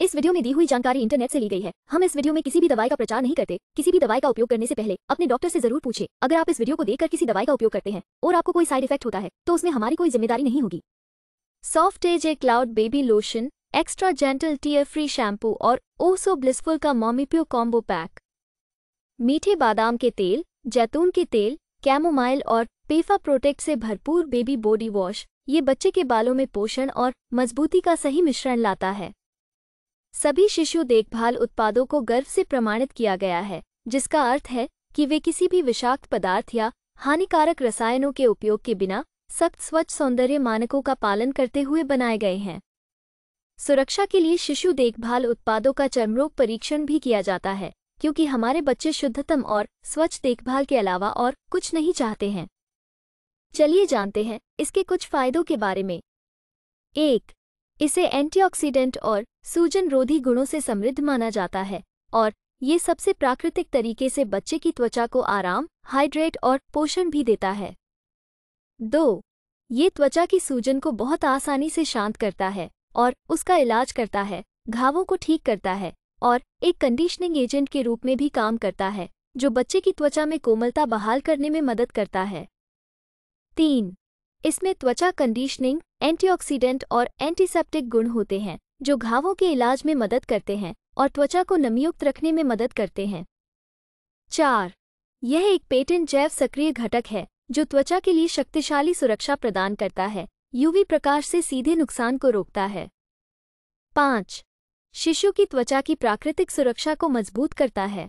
इस वीडियो में दी हुई जानकारी इंटरनेट से ली गई है हम इस वीडियो में किसी भी दवाई का प्रचार नहीं करते किसी भी दवाई का उपयोग करने से पहले अपने डॉक्टर से जरूर पूछे अगर आप इस वीडियो को देखकर किसी दवाई का उपयोग करते हैं और आपको कोई साइड इफेक्ट होता है तो उसमें हमारी कोई जिम्मेदारी नहीं होगी soft as a cloud baby lotion extra gentle tear free shampoo और ओसो ब्लिसफुल का मोमिप्यो कॉम्बो पैक मीठे बादाम के तेल जैतून के तेल कैमोमाइल और पेफा प्रोटेक्ट से भरपूर बेबी बॉडी वॉश ये बच्चे के बालों में पोषण और मजबूती का सही मिश्रण लाता है सभी शिशु देखभाल उत्पादों को गर्व से प्रमाणित किया गया है जिसका अर्थ है कि वे किसी भी विषाक्त पदार्थ या हानिकारक रसायनों के उपयोग के बिना सख्त स्वच्छ सौंदर्य मानकों का पालन करते हुए बनाए गए हैं सुरक्षा के लिए शिशु देखभाल उत्पादों का चर्मरोग परीक्षण भी किया जाता है क्योंकि हमारे बच्चे शुद्धतम और स्वच्छ देखभाल के अलावा और कुछ नहीं चाहते हैं चलिए जानते हैं इसके कुछ फायदों के बारे में एक इसे एंटीऑक्सीडेंट और सूजन रोधी गुणों से समृद्ध माना जाता है और ये सबसे प्राकृतिक तरीके से बच्चे की त्वचा को आराम हाइड्रेट और पोषण भी देता है दो ये त्वचा की सूजन को बहुत आसानी से शांत करता है और उसका इलाज करता है घावों को ठीक करता है और एक कंडीशनिंग एजेंट के रूप में भी काम करता है जो बच्चे की त्वचा में कोमलता बहाल करने में मदद करता है तीन इसमें त्वचा कंडीशनिंग एंटीऑक्सीडेंट और एंटीसेप्टिक गुण होते हैं जो घावों के इलाज में मदद करते हैं और त्वचा को नमीयुक्त रखने में मदद करते हैं चार यह एक पेटेंट जैव सक्रिय घटक है जो त्वचा के लिए शक्तिशाली सुरक्षा प्रदान करता है यूवी प्रकाश से सीधे नुकसान को रोकता है पाँच शिशु की त्वचा की प्राकृतिक सुरक्षा को मजबूत करता है